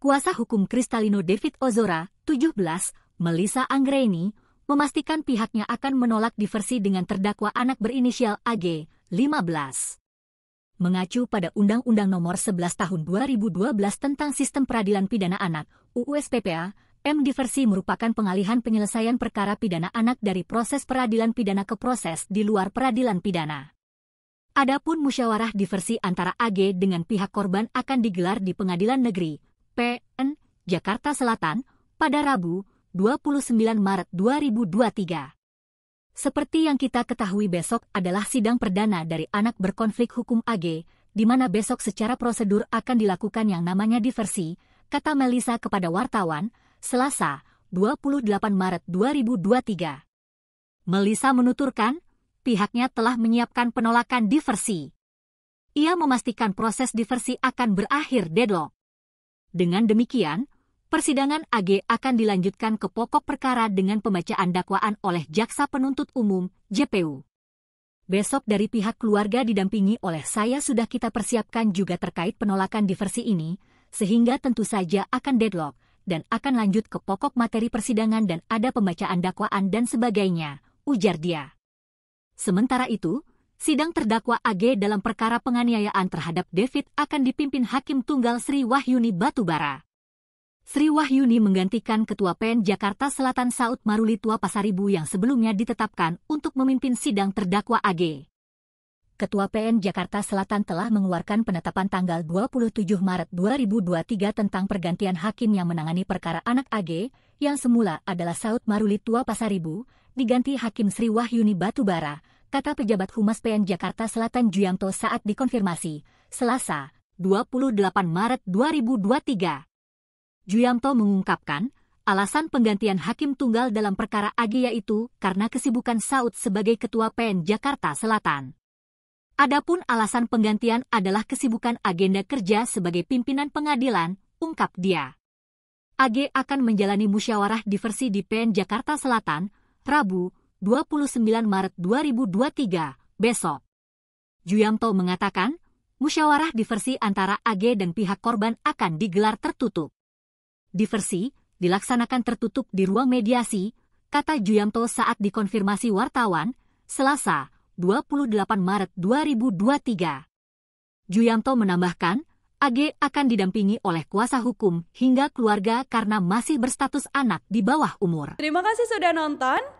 Kuasa Hukum Kristalino David Ozora, 17, Melissa Anggreni, memastikan pihaknya akan menolak diversi dengan terdakwa anak berinisial AG, 15 mengacu pada Undang-Undang Nomor 11 Tahun 2012 tentang Sistem Peradilan Pidana Anak, UUSPPA, M diversi merupakan pengalihan penyelesaian perkara pidana anak dari proses peradilan pidana ke proses di luar peradilan pidana. Adapun musyawarah diversi antara AG dengan pihak korban akan digelar di Pengadilan Negeri Jakarta Selatan, pada Rabu, 29 Maret 2023. Seperti yang kita ketahui besok adalah sidang perdana dari anak berkonflik hukum AG, di mana besok secara prosedur akan dilakukan yang namanya diversi, kata Melisa kepada wartawan, Selasa, 28 Maret 2023. Melisa menuturkan, pihaknya telah menyiapkan penolakan diversi. Ia memastikan proses diversi akan berakhir deadlock. Dengan demikian, persidangan AG akan dilanjutkan ke pokok perkara dengan pembacaan dakwaan oleh Jaksa Penuntut Umum, JPU. Besok dari pihak keluarga didampingi oleh saya sudah kita persiapkan juga terkait penolakan diversi ini, sehingga tentu saja akan deadlock dan akan lanjut ke pokok materi persidangan dan ada pembacaan dakwaan dan sebagainya, ujar dia. Sementara itu, sidang terdakwa AG dalam perkara penganiayaan terhadap David akan dipimpin Hakim Tunggal Sri Wahyuni Batubara. Sri Wahyuni menggantikan Ketua PN Jakarta Selatan Saud Maruli Marulitua Pasaribu yang sebelumnya ditetapkan untuk memimpin sidang terdakwa AG. Ketua PN Jakarta Selatan telah mengeluarkan penetapan tanggal 27 Maret 2023 tentang pergantian hakim yang menangani perkara anak AG, yang semula adalah Saud Maruli Marulitua Pasaribu, diganti Hakim Sri Wahyuni Batubara, kata pejabat Humas PN Jakarta Selatan Juyanto saat dikonfirmasi, Selasa, 28 Maret 2023. Juyanto mengungkapkan, alasan penggantian Hakim Tunggal dalam perkara AG yaitu karena kesibukan Saud sebagai Ketua PN Jakarta Selatan. Adapun alasan penggantian adalah kesibukan agenda kerja sebagai pimpinan pengadilan, ungkap dia. AG akan menjalani musyawarah diversi di PN Jakarta Selatan, Rabu, 29 Maret 2023, besok. Juyamto mengatakan, musyawarah diversi antara AG dan pihak korban akan digelar tertutup. Diversi dilaksanakan tertutup di ruang mediasi, kata Juyamto saat dikonfirmasi wartawan, Selasa, 28 Maret 2023. Juyamto menambahkan, AG akan didampingi oleh kuasa hukum hingga keluarga karena masih berstatus anak di bawah umur. Terima kasih sudah nonton.